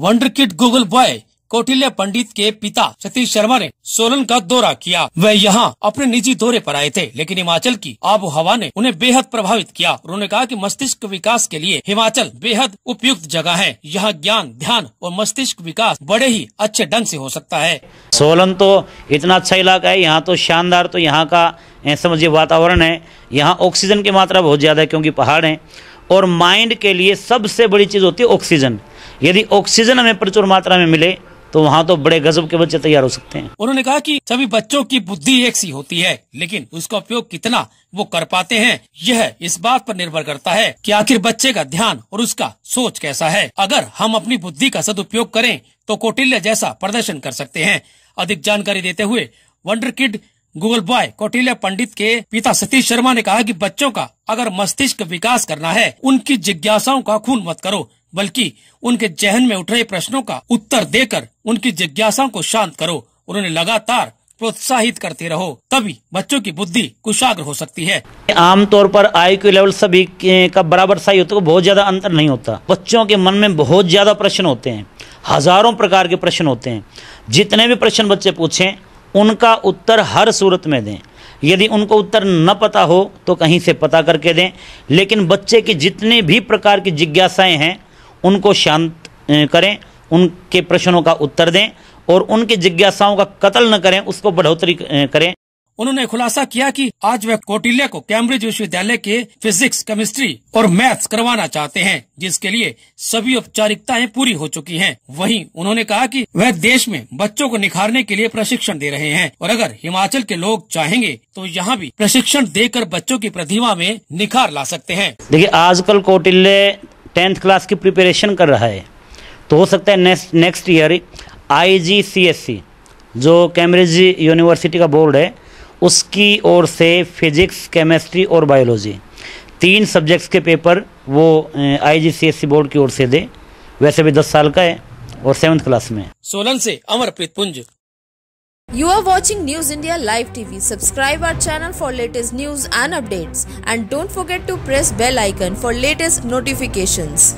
Wonder kid Google boy Kautilya Pandit के पिता सतीश शर्मा ने सोलन का दौरा किया वह यहाँ अपने निजी दौरे पर आए थे लेकिन हिमाचल की आबो हवा ने उन्हें बेहद प्रभावित किया उन्होंने कहा कि मस्तिष्क विकास के लिए हिमाचल बेहद उपयुक्त जगह है यहाँ ज्ञान ध्यान और मस्तिष्क विकास बड़े ही अच्छे ढंग से हो सकता है सोलन तो इतना अच्छा इलाका है यहाँ तो शानदार तो यहाँ का समझिए वातावरण है यहाँ ऑक्सीजन की मात्रा बहुत ज्यादा है क्योंकि पहाड़ है और माइंड के लिए सबसे बड़ी चीज़ होती है ऑक्सीजन यदि ऑक्सीजन हमें प्रचुर मात्रा में मिले तो वहाँ तो बड़े गजब के बच्चे तैयार हो सकते हैं उन्होंने कहा कि सभी बच्चों की बुद्धि एक सी होती है लेकिन उसका उपयोग कितना वो कर पाते हैं यह इस बात पर निर्भर करता है कि आखिर बच्चे का ध्यान और उसका सोच कैसा है अगर हम अपनी बुद्धि का सदुपयोग करें तो कौटिल्य जैसा प्रदर्शन कर सकते हैं अधिक जानकारी देते हुए wonder kid Google boy Kautilya Pandit के पिता सतीश शर्मा ने कहा की बच्चों का अगर मस्तिष्क विकास करना है उनकी जिज्ञासाओं का खून मत करो बल्कि उनके जहन में उठ रहे प्रश्नों का उत्तर देकर उनकी जिज्ञासाओं को शांत करो और उन्हें लगातार प्रोत्साहित करते रहो तभी बच्चों की बुद्धि कुशाग्र हो सकती है आमतौर पर आयु के लेवल सभी का बराबर सही होता है तो बहुत ज्यादा अंतर नहीं होता बच्चों के मन में बहुत ज्यादा प्रश्न होते हैं हजारों प्रकार के प्रश्न होते हैं जितने भी प्रश्न बच्चे पूछें उनका उत्तर हर सूरत में दें यदि उनको उत्तर न पता हो तो कहीं से पता करके दें लेकिन बच्चे की जितने भी प्रकार की जिज्ञासाएं हैं उनको शांत करें उनके प्रश्नों का उत्तर दें और उनकी जिज्ञासाओं का कत्ल न करें उसको बढ़ोतरी करें उन्होंने खुलासा किया कि आज वह कौटिल्य को कैम्ब्रिज विश्वविद्यालय के फिजिक्स केमिस्ट्री और मैथ्स करवाना चाहते हैं जिसके लिए सभी औपचारिकताएं पूरी हो चुकी हैं। वहीं उन्होंने कहा कि वह देश में बच्चों को निखारने के लिए प्रशिक्षण दे रहे हैं और अगर हिमाचल के लोग चाहेंगे तो यहाँ भी प्रशिक्षण देकर बच्चों की प्रतिभा में निखार ला सकते हैं देखिए आजकल कौटिल्य टेंथ क्लास की प्रिपरेशन कर रहा है तो हो सकता है next next year I e, जो कैम्ब्रिज यूनिवर्सिटी का बोर्ड है उसकी ओर से फिजिक्स केमिस्ट्री और बायोलॉजी तीन सब्जेक्ट्स के पेपर वो आईजीसीएससी बोर्ड e की ओर से दे वैसे भी दस साल का है और सेवन्थ क्लास में सोलन से अमरप्रीत पुंज You are watching News India Live TV. Subscribe our channel for latest news and updates and don't forget to press bell icon for latest notifications.